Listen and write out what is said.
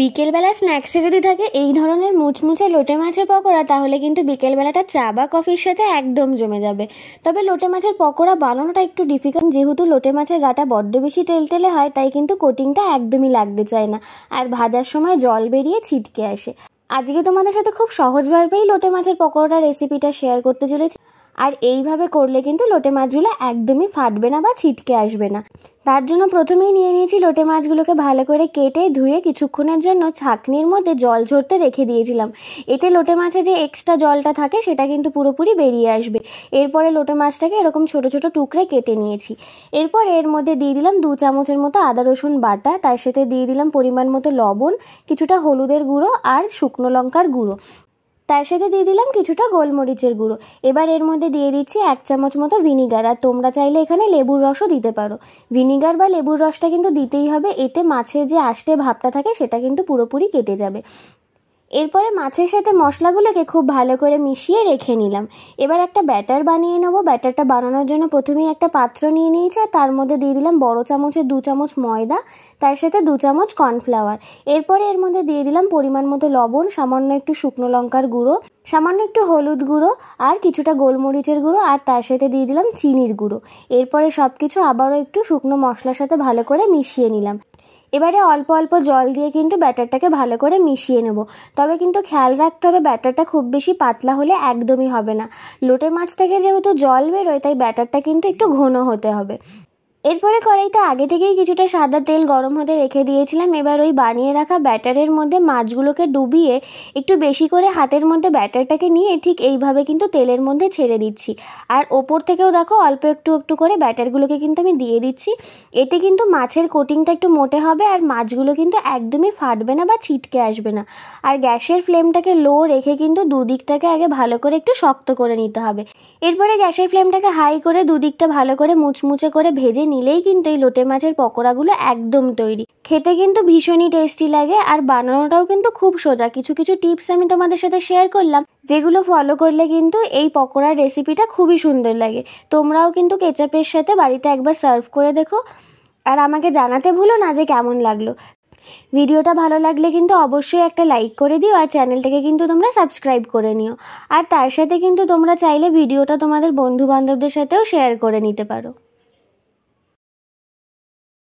বিকেলবেলা স্ন্যাক্সে যদি থাকে এই ধরনের মুচমুচে লোটে মাছের পকোড়া তাহলে কিন্তু বিকেলবেলাটা চা বা কফির সাথে একদম জমে যাবে তবে লোটে মাছের পকোড়া বানানোটা একটু ডিফিকাল্ট যেহেতু লোটে মাছের গাটা বড্ড বেশি তেলতেলে হয় তাই কিন্তু কোটিংটা একদমই লাগতে চায় না আর ভাজার সময় জল বেরিয়ে ছিটকে আসে আজকে তোমাদের সাথে খুব সহজভাবেই লোটে মাছের পকোড়াটার রেসিপিটা শেয়ার করতে চলেছি আর এইভাবে করলে কিন্তু লোটে মাছগুলো একদমই ফাটবে না বা ছিটকে আসবে না তার জন্য প্রথমেই নিয়ে নিয়েছি লোটে মাছগুলোকে ভালো করে কেটে ধুয়ে কিছুক্ষণের জন্য ছাঁকনির মধ্যে জল ঝরতে রেখে দিয়েছিলাম এতে লোটে মাছে যে এক্সট্রা জলটা থাকে সেটা কিন্তু পুরোপুরি বেরিয়ে আসবে এরপরে লোটে মাছটাকে এরকম ছোট ছোট টুকরে কেটে নিয়েছি এরপর এর মধ্যে দিয়ে দিলাম দু চামচের মতো আদা রসুন বাটা তার সাথে দিয়ে দিলাম পরিমাণ মতো লবণ কিছুটা হলুদের গুঁড়ো আর শুকনো লঙ্কার গুঁড়ো তার সাথে দিয়ে দিলাম কিছুটা গোলমরিচের গুঁড়ো এবার এর মধ্যে দিয়ে দিচ্ছি এক চামচ মতো ভিনিগার আর তোমরা চাইলে এখানে লেবুর রসও দিতে পারো ভিনিগার বা লেবুর রসটা কিন্তু দিতেই হবে এতে মাছের যে আষ্টে ভাবটা থাকে সেটা কিন্তু পুরোপুরি কেটে যাবে এরপরে মাছের সাথে মশলাগুলোকে খুব ভালো করে মিশিয়ে রেখে নিলাম এবার একটা ব্যাটার বানিয়ে নেবো ব্যাটারটা বানানোর জন্য প্রথমেই একটা পাত্র নিয়ে নিয়েছি আর তার মধ্যে দিয়ে দিলাম বড় চামচে দু চামচ ময়দা তার সাথে দু চামচ কর্নফ্লাওয়ার এরপরে এর মধ্যে দিয়ে দিলাম পরিমাণ মতো লবণ সামান্য একটু শুকনো লঙ্কার গুঁড়ো সামান্য একটু হলুদ গুঁড়ো আর কিছুটা গোলমরিচের গুঁড়ো আর তার সাথে দিয়ে দিলাম চিনির গুঁড়ো এরপরে সব কিছু আবারও একটু শুকনো মশলার সাথে ভালো করে মিশিয়ে নিলাম এবারে অল্প অল্প জল দিয়ে কিন্তু ব্যাটারটাকে ভালো করে মিশিয়ে নেব তবে কিন্তু খেয়াল রাখতে হবে ব্যাটারটা খুব বেশি পাতলা হলে একদমই হবে না লোটে মাছ থেকে যেহেতু জল বেরোয় তাই ব্যাটারটা কিন্তু একটু ঘন হতে হবে এরপরে কড়াইতে আগে থেকেই কিছুটা সাদা তেল গরম হতে রেখে দিয়েছিলাম এবার ওই বানিয়ে রাখা ব্যাটারের মধ্যে মাছগুলোকে ডুবিয়ে একটু বেশি করে হাতের মধ্যে ব্যাটারটাকে নিয়ে ঠিক এইভাবে কিন্তু তেলের মধ্যে ছেড়ে দিচ্ছি আর ওপর থেকেও দেখো অল্প একটু একটু করে ব্যাটারগুলোকে কিন্তু আমি দিয়ে দিচ্ছি এতে কিন্তু মাছের কোটিংটা একটু মোটে হবে আর মাছগুলো কিন্তু একদমই ফাটবে না বা ছিটকে আসবে না আর গ্যাসের ফ্লেমটাকে লো রেখে কিন্তু দুদিকটাকে আগে ভালো করে একটু শক্ত করে নিতে হবে এরপরে গ্যাসের ফ্লেমটাকে হাই করে দুদিকটা ভালো করে মুচমুচে করে ভেজে নিলেই কিন্তু এই লোটে মাছের পকোড়াগুলো একদম তৈরি খেতে কিন্তু ভীষণই টেস্টি লাগে আর বানানোটাও কিন্তু খুব সোজা কিছু কিছু টিপস আমি তোমাদের সাথে শেয়ার করলাম যেগুলো ফলো করলে কিন্তু এই পকোড়ার রেসিপিটা খুবই সুন্দর লাগে তোমরাও কিন্তু কেচাপের সাথে বাড়িতে একবার সার্ভ করে দেখো আর আমাকে জানাতে ভুলো না যে কেমন লাগলো ভিডিওটা ভালো লাগলে কিন্তু অবশ্যই একটা লাইক করে দিও আর চ্যানেলটাকে কিন্তু তোমরা সাবস্ক্রাইব করে নিও আর তার সাথে কিন্তু তোমরা চাইলে ভিডিওটা তোমাদের বন্ধু বান্ধবদের সাথেও শেয়ার করে নিতে পারো